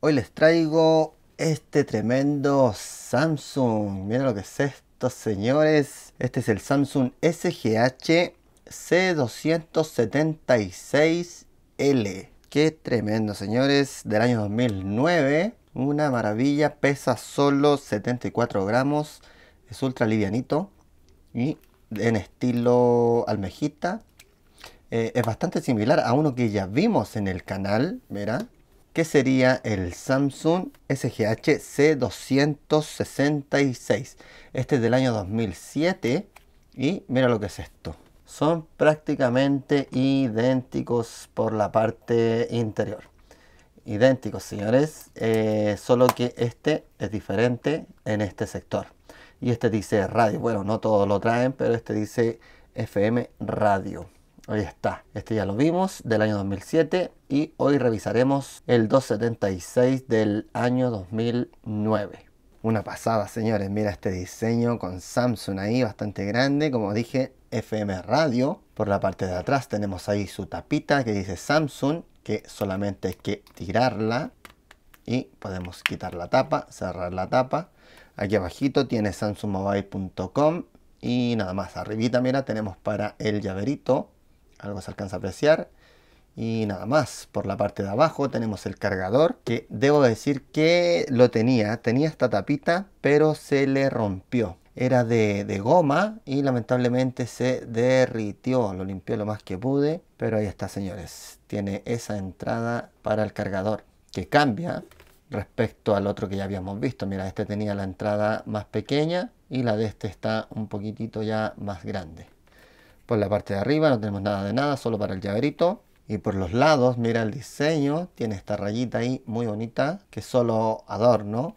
Hoy les traigo este tremendo Samsung. Miren lo que es esto, señores. Este es el Samsung SGH C276L. Qué tremendo, señores. Del año 2009. Una maravilla. Pesa solo 74 gramos. Es ultra livianito. Y en estilo almejita. Eh, es bastante similar a uno que ya vimos en el canal. Mira que sería el Samsung SGH C266. Este es del año 2007 y mira lo que es esto. Son prácticamente idénticos por la parte interior. Idénticos, señores, eh, solo que este es diferente en este sector. Y este dice radio. Bueno, no todos lo traen, pero este dice FM radio. Ahí está, este ya lo vimos del año 2007 y hoy revisaremos el 276 del año 2009. Una pasada, señores. Mira este diseño con Samsung ahí, bastante grande. Como dije, FM Radio. Por la parte de atrás tenemos ahí su tapita que dice Samsung, que solamente es que tirarla. Y podemos quitar la tapa, cerrar la tapa. Aquí abajito tiene samsungmobile.com. Y nada más, arribita, mira, tenemos para el llaverito algo se alcanza a apreciar. Y nada más, por la parte de abajo tenemos el cargador, que debo decir que lo tenía, tenía esta tapita, pero se le rompió. Era de, goma y lamentablemente se derritió, lo limpió lo más que pude, pero ahí está señores, tiene esa entrada para el cargador, que cambia respecto al otro que ya habíamos visto. Mira, este tenía la entrada más pequeña y la de este está un poquitito ya más grande. Por la parte de arriba no tenemos nada de nada, solo para el llaverito. Y por los lados, mira el diseño, tiene esta rayita ahí muy bonita, que solo adorno.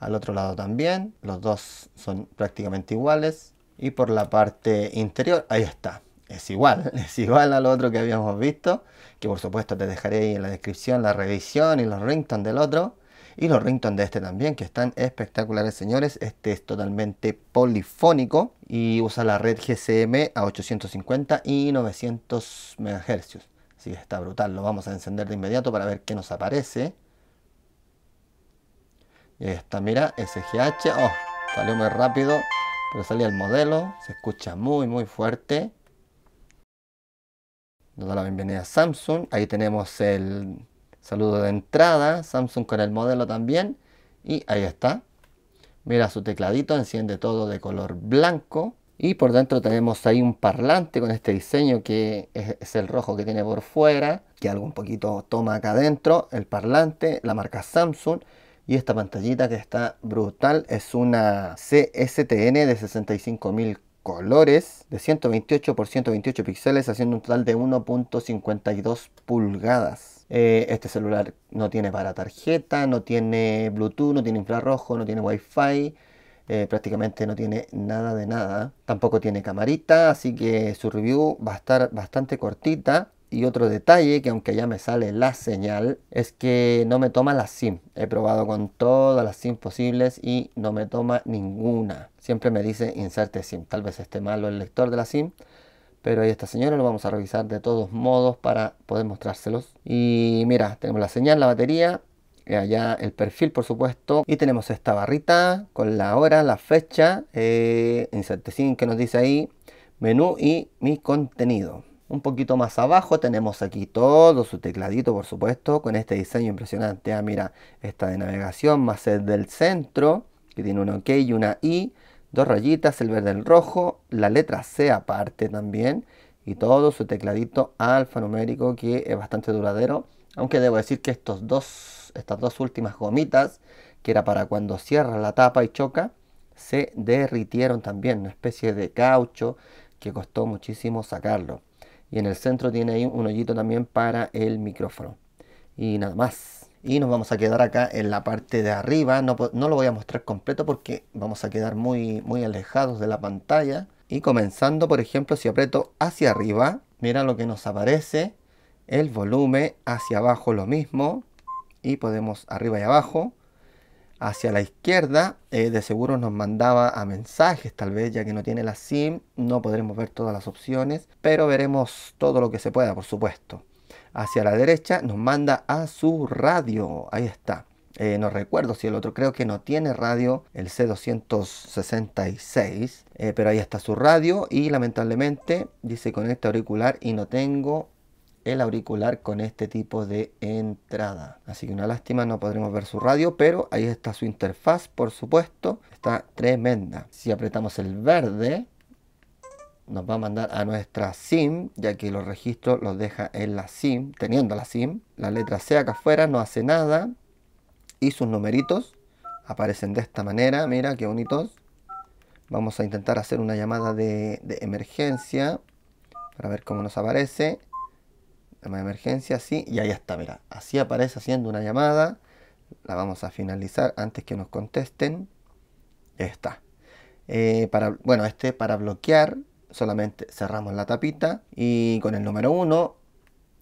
Al otro lado también, los dos son prácticamente iguales. Y por la parte interior, ahí está, es igual, es igual al otro que habíamos visto, que por supuesto te dejaré ahí en la descripción la revisión y los ringtones del otro y los ringtones de este también, que están espectaculares, señores. Este es totalmente polifónico y usa la red GCM a 850 y 900 MHz. Así que está brutal, lo vamos a encender de inmediato para ver qué nos aparece. Y esta mira, SGH. Oh, salió muy rápido, pero salía el modelo. Se escucha muy, muy fuerte. Nos da la bienvenida a Samsung. Ahí tenemos el Saludo de entrada, Samsung con el modelo también. Y ahí está. Mira su tecladito, enciende todo de color blanco. Y por dentro tenemos ahí un parlante con este diseño que es, el rojo que tiene por fuera, que algo un poquito toma acá adentro, el parlante, la marca Samsung. Y esta pantallita que está brutal es una CSTN de 65.000 colores de 128 por 128 píxeles haciendo un total de 1.52 pulgadas. Eh, este celular no tiene para tarjeta, no tiene Bluetooth, no tiene infrarrojo, no tiene wifi eh, prácticamente no tiene nada de nada. Tampoco tiene camarita, así que su review va a estar bastante cortita. Y otro detalle, que aunque ya me sale la señal, es que no me toma la SIM. He probado con todas las SIM posibles y no me toma ninguna. Siempre me dice inserte SIM. Tal vez esté malo el lector de la SIM pero esta señora lo vamos a revisar de todos modos para poder mostrárselos y mira tenemos la señal la batería eh, allá el perfil por supuesto y tenemos esta barrita con la hora la fecha eh, que nos dice ahí menú y mi contenido un poquito más abajo tenemos aquí todo su tecladito, por supuesto, con este diseño impresionante. Ah, mira, esta de navegación más es del centro, que tiene un OK y una I dos rayitas, el verde, el rojo, la letra C aparte también y todo su tecladito alfanumérico que es bastante duradero. Aunque debo decir que estos dos, estas dos últimas gomitas, que era para cuando cierra la tapa y choca, se derritieron también, una especie de caucho que costó muchísimo sacarlo. Y en el centro tiene ahí un hoyito también para el micrófono. Y nada más y nos vamos a quedar acá en la parte de arriba. No, lo voy a mostrar completo porque vamos a quedar muy, muy alejados de la pantalla. Y comenzando, por ejemplo, si aprieto hacia arriba, mira lo que nos aparece. El volumen hacia abajo lo mismo. Y podemos arriba y abajo. Hacia la izquierda, eh, de seguro nos mandaba a mensajes, tal vez ya que no tiene la SIM, no podremos ver todas las opciones, pero veremos todo lo que se pueda, por supuesto hacia la derecha nos manda a su radio. Ahí está. Eh, no recuerdo si el otro creo que no tiene radio, el C266, eh, pero ahí está su radio y lamentablemente dice este auricular y no tengo el auricular con este tipo de entrada. Así que una lástima, no podremos ver su radio, pero ahí está su interfaz, por supuesto. Está tremenda. Si apretamos el verde, nos va a mandar a nuestra SIM, ya que los registros los deja en la SIM, teniendo la SIM. La letra C acá afuera no hace nada y sus numeritos aparecen de esta manera, mira qué bonitos. Vamos a intentar hacer una llamada de, emergencia para ver cómo nos aparece. Llamada de emergencia, sí, y ahí está, mira, así aparece haciendo una llamada. La vamos a finalizar antes que nos contesten. está. Eh, bueno, este para bloquear solamente cerramos la tapita y con el número 1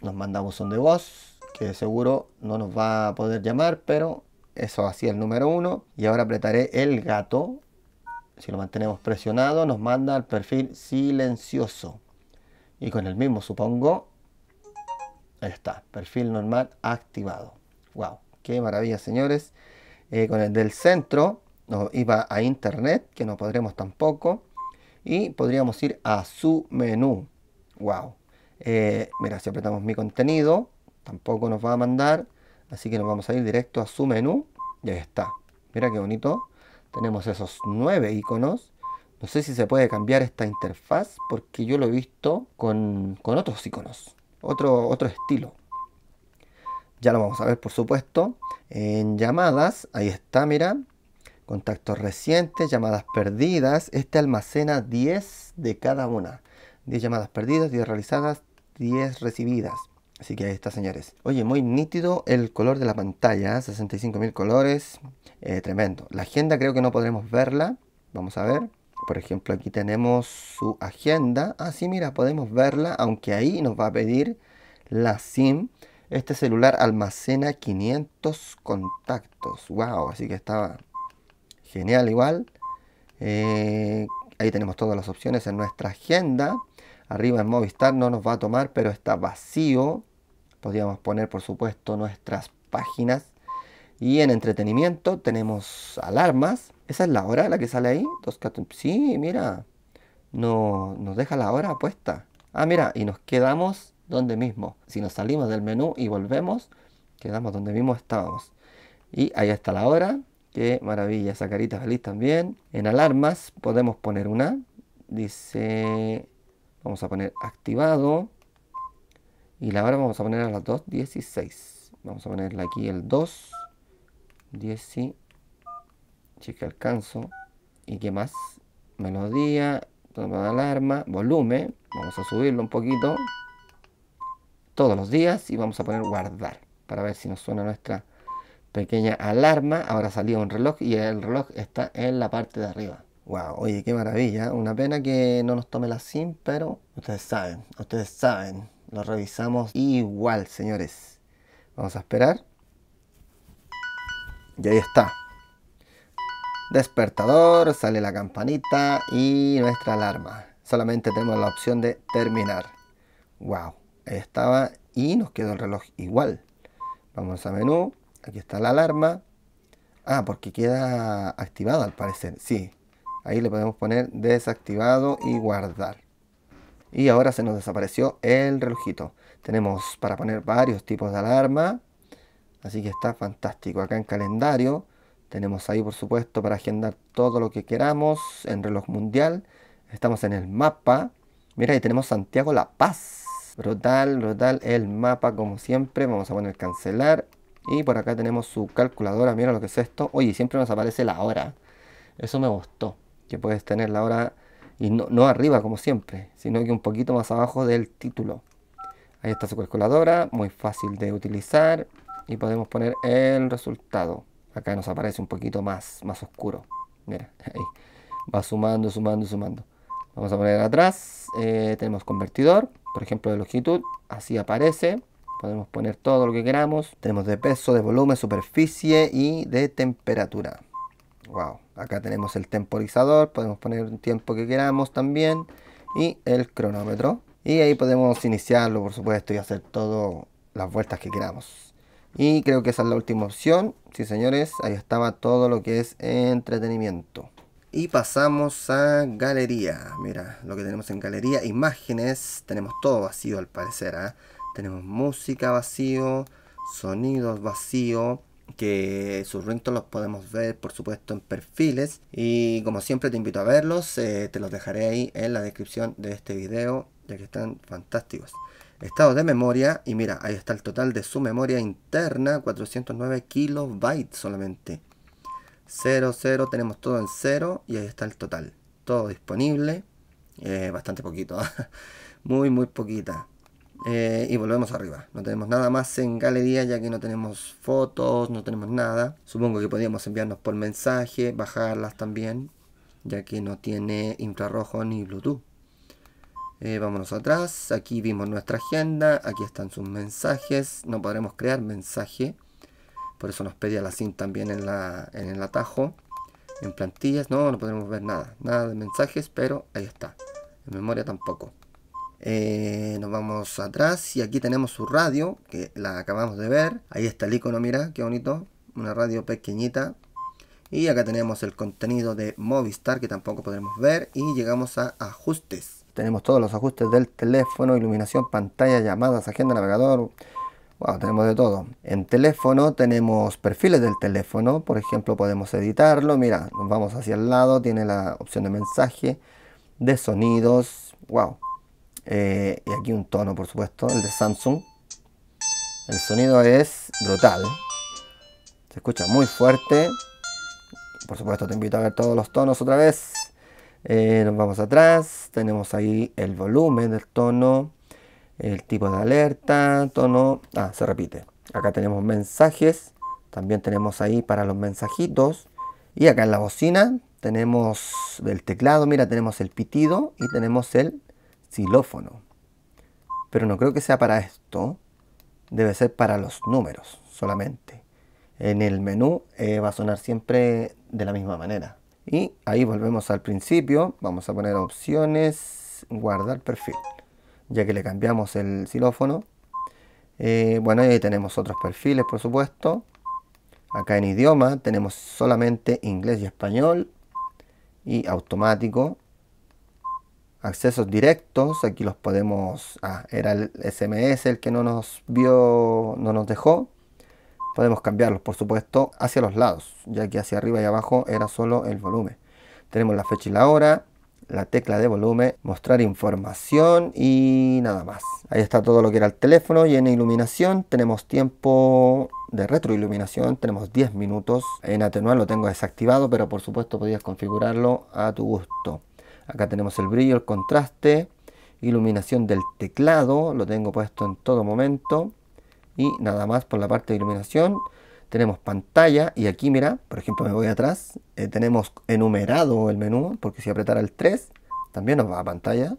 nos mandamos un de voz que seguro no nos va a poder llamar pero eso hacía el número 1 y ahora apretaré el gato si lo mantenemos presionado nos manda al perfil silencioso y con el mismo supongo está perfil normal activado wow qué maravilla señores eh, con el del centro nos iba a internet que no podremos tampoco y podríamos ir a su menú. Wow. Eh, mira, si apretamos mi contenido, tampoco nos va a mandar. Así que nos vamos a ir directo a su menú. Y ahí está. Mira qué bonito. Tenemos esos nueve iconos. No sé si se puede cambiar esta interfaz porque yo lo he visto con, otros iconos. Otro, otro estilo. Ya lo vamos a ver, por supuesto. En llamadas, ahí está, mira contactos recientes, llamadas perdidas. Este almacena 10 de cada una. 10 llamadas perdidas, 10 realizadas, 10 recibidas. Así que ahí está, señores. Oye, muy nítido el color de la pantalla. 65.000 ¿eh? colores. Eh, tremendo. La agenda creo que no podremos verla. Vamos a ver. Por ejemplo, aquí tenemos su agenda. Así, ah, mira, podemos verla, aunque ahí nos va a pedir la SIM. Este celular almacena 500 contactos. ¡Wow! Así que estaba Genial igual. Eh, ahí tenemos todas las opciones en nuestra agenda. Arriba en Movistar no nos va a tomar, pero está vacío. Podríamos poner, por supuesto, nuestras páginas. Y en entretenimiento tenemos alarmas. Esa es la hora la que sale ahí. Sí, mira. No, nos deja la hora puesta. Ah, mira, y nos quedamos donde mismo. Si nos salimos del menú y volvemos, quedamos donde mismo estábamos. Y ahí está la hora. Qué maravilla, esa carita feliz también. En alarmas podemos poner una. Dice, vamos a poner activado. Y la hora vamos a poner a las 2.16. Vamos a ponerle aquí el 2. 10 y... Cheque alcanzo. ¿Y qué más? Melodía, toma alarma, volumen. Vamos a subirlo un poquito. Todos los días y vamos a poner guardar. Para ver si nos suena nuestra Pequeña alarma, ahora salió un reloj y el reloj está en la parte de arriba. Wow, oye, qué maravilla. ¿eh? Una pena que no nos tome la SIM, pero ustedes saben, ustedes saben. Lo revisamos igual, señores. Vamos a esperar. Y ahí está. Despertador, sale la campanita y nuestra alarma. Solamente tenemos la opción de terminar. Wow, ahí estaba y nos quedó el reloj igual. Vamos a menú, Aquí está la alarma. Ah, porque queda activado al parecer. Sí. Ahí le podemos poner desactivado y guardar. Y ahora se nos desapareció el relojito. Tenemos para poner varios tipos de alarma. Así que está fantástico. Acá en calendario tenemos ahí por supuesto para agendar todo lo que queramos. En reloj mundial. Estamos en el mapa. Mira, ahí tenemos Santiago La Paz. Brutal, brutal el mapa como siempre. Vamos a poner cancelar y por acá tenemos su calculadora, mira lo que es esto. Oye, siempre nos aparece la hora. Eso me gustó, que puedes tener la hora y no, arriba como siempre, sino que un poquito más abajo del título. Ahí está su calculadora, muy fácil de utilizar y podemos poner el resultado. Acá nos aparece un poquito más, más oscuro. Mira, ahí va sumando, sumando, sumando. Vamos a poner atrás, eh, tenemos convertidor, por ejemplo de longitud, así aparece podemos poner todo lo que queramos. Tenemos de peso, de volumen, superficie y de temperatura. Wow, acá tenemos el temporizador, podemos poner un tiempo que queramos también y el cronómetro. Y ahí podemos iniciarlo, por supuesto, y hacer todas las vueltas que queramos. Y creo que esa es la última opción. Sí, señores, ahí estaba todo lo que es entretenimiento. Y pasamos a galería. Mira lo que tenemos en galería. Imágenes. Tenemos todo vacío al parecer. ¿eh? tenemos música vacío, sonidos vacío, que sus rentos los podemos ver por supuesto en perfiles y como siempre te invito a verlos, eh, te los dejaré ahí en la descripción de este video ya que están fantásticos. Estado de memoria y mira, ahí está el total de su memoria interna, 409 kilobytes solamente. 0, 0, tenemos todo en 0 y ahí está el total. Todo disponible, eh, bastante poquito, ¿ah? muy muy poquita. Eh, y volvemos arriba. No tenemos nada más en galería ya que no tenemos fotos, no tenemos nada. Supongo que podíamos enviarnos por mensaje, bajarlas también, ya que no tiene infrarrojo ni Bluetooth. Eh, vámonos atrás, aquí vimos nuestra agenda, aquí están sus mensajes, no podremos crear mensaje, por eso nos pedía la SIM también en, la, en el atajo. En plantillas, no, no podremos ver nada, nada de mensajes, pero ahí está. En memoria tampoco. Eh, nos vamos atrás y aquí tenemos su radio, que la acabamos de ver. Ahí está el icono, mira, qué bonito. Una radio pequeñita. Y acá tenemos el contenido de Movistar que tampoco podemos ver. Y llegamos a ajustes. Tenemos todos los ajustes del teléfono, iluminación, pantalla, llamadas, agenda, navegador. tenemos de todo. En teléfono tenemos perfiles del teléfono. Por ejemplo, podemos editarlo. Mira, nos vamos hacia el lado. Tiene la opción de mensaje, de sonidos. Wow, eh, y aquí un tono, por supuesto, el de Samsung. El sonido es brutal. Se escucha muy fuerte. Por supuesto, te invito a ver todos los tonos otra vez. Eh, nos vamos atrás. Tenemos ahí el volumen del tono. El tipo de alerta. Tono. Ah, se repite. Acá tenemos mensajes. También tenemos ahí para los mensajitos. Y acá en la bocina tenemos del teclado. Mira, tenemos el pitido y tenemos el xilófono. Pero no creo que sea para esto, debe ser para los números solamente. En el menú eh, va a sonar siempre de la misma manera. Y ahí volvemos al principio, vamos a poner opciones, guardar perfil, ya que le cambiamos el xilófono. Eh, bueno, ahí tenemos otros perfiles, por supuesto. Acá en idioma tenemos solamente inglés y español y automático accesos directos, aquí los podemos, ah, era el SMS el que no nos vio, no nos dejó, podemos cambiarlos por supuesto hacia los lados, ya que hacia arriba y abajo era solo el volumen. Tenemos la fecha y la hora, la tecla de volumen, mostrar información y nada más. Ahí está todo lo que era el teléfono y en iluminación tenemos tiempo de retroiluminación, tenemos 10 minutos. En atenuar lo tengo desactivado, pero por supuesto podías configurarlo a tu gusto. Acá tenemos el brillo, el contraste, iluminación del teclado, lo tengo puesto en todo momento. Y nada más por la parte de iluminación. Tenemos pantalla y aquí mira, por ejemplo me voy atrás, eh, tenemos enumerado el menú, porque si apretara el 3 también nos va a pantalla.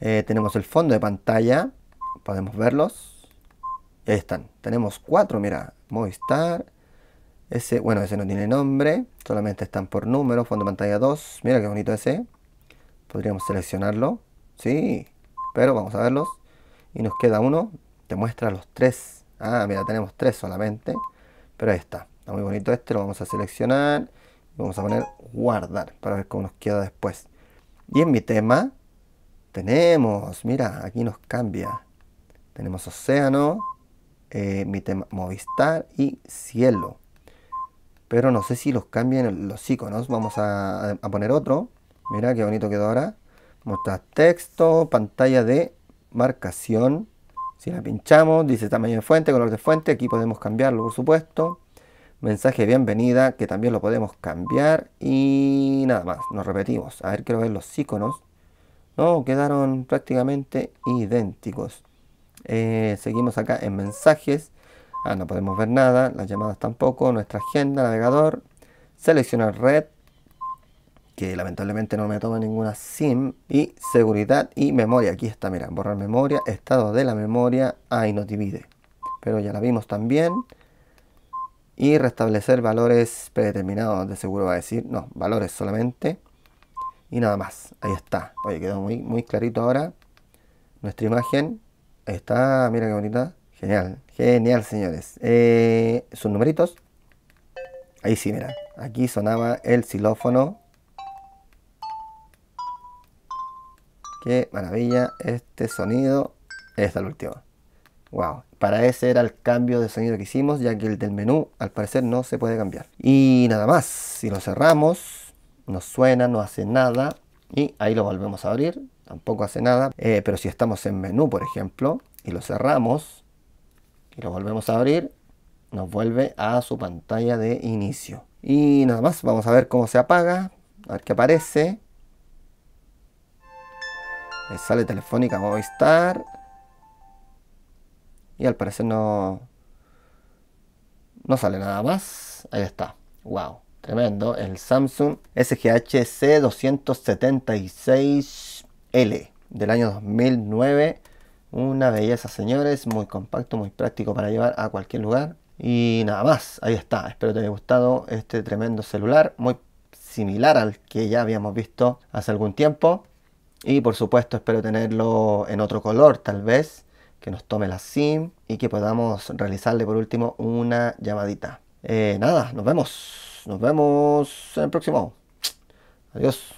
Eh, tenemos el fondo de pantalla, podemos verlos. Ahí están, tenemos cuatro, mira, Movistar, ese, bueno, ese no tiene nombre, solamente están por número, fondo de pantalla 2, mira qué bonito ese. Podríamos seleccionarlo. Sí, pero vamos a verlos. Y nos queda uno. Te muestra los tres. Ah, mira, tenemos tres solamente. Pero ahí está. Está muy bonito este. Lo vamos a seleccionar. vamos a poner guardar para ver cómo nos queda después. Y en mi tema tenemos, mira, aquí nos cambia. Tenemos océano, eh, mi tema Movistar y cielo. Pero no sé si los cambian los iconos. Vamos a poner otro. Mira qué bonito quedó ahora. Mostrar texto, pantalla de marcación. Si la pinchamos, dice tamaño de fuente, color de fuente. Aquí podemos cambiarlo, por supuesto. Mensaje de bienvenida, que también lo podemos cambiar. Y nada más, nos repetimos. A ver, quiero ver los iconos. No, quedaron prácticamente idénticos. Eh, seguimos acá en mensajes. Ah, no podemos ver nada. Las llamadas tampoco. Nuestra agenda, navegador. Seleccionar red que lamentablemente no me toma ninguna SIM. Y seguridad y memoria. Aquí está, mira, borrar memoria, estado de la memoria. Ahí no divide. Pero ya la vimos también. Y restablecer valores predeterminados, de seguro va a decir. No, valores solamente. Y nada más. Ahí está. Oye, quedó muy, muy clarito ahora nuestra imagen. está, mira qué bonita. Genial, genial, señores. Eh, sus numeritos. Ahí sí, mira. Aquí sonaba el xilófono Qué maravilla este sonido. Es el última Wow. Para ese era el cambio de sonido que hicimos, ya que el del menú al parecer no se puede cambiar. Y nada más. Si lo cerramos, no suena, no hace nada. Y ahí lo volvemos a abrir. Tampoco hace nada. Eh, pero si estamos en menú, por ejemplo, y lo cerramos y lo volvemos a abrir, nos vuelve a su pantalla de inicio. Y nada más, vamos a ver cómo se apaga, a ver qué aparece. Eh, sale Telefónica Movistar. Y al parecer no. No sale nada más. Ahí está. Wow. Tremendo. El Samsung SGHC 276L del año 2009. Una belleza, señores. Muy compacto, muy práctico para llevar a cualquier lugar. Y nada más, ahí está. Espero te haya gustado este tremendo celular, muy similar al que ya habíamos visto hace algún tiempo. Y por supuesto espero tenerlo en otro color tal vez, que nos tome la SIM y que podamos realizarle por último una llamadita. Eh, nada, nos vemos. Nos vemos en el próximo. Adiós.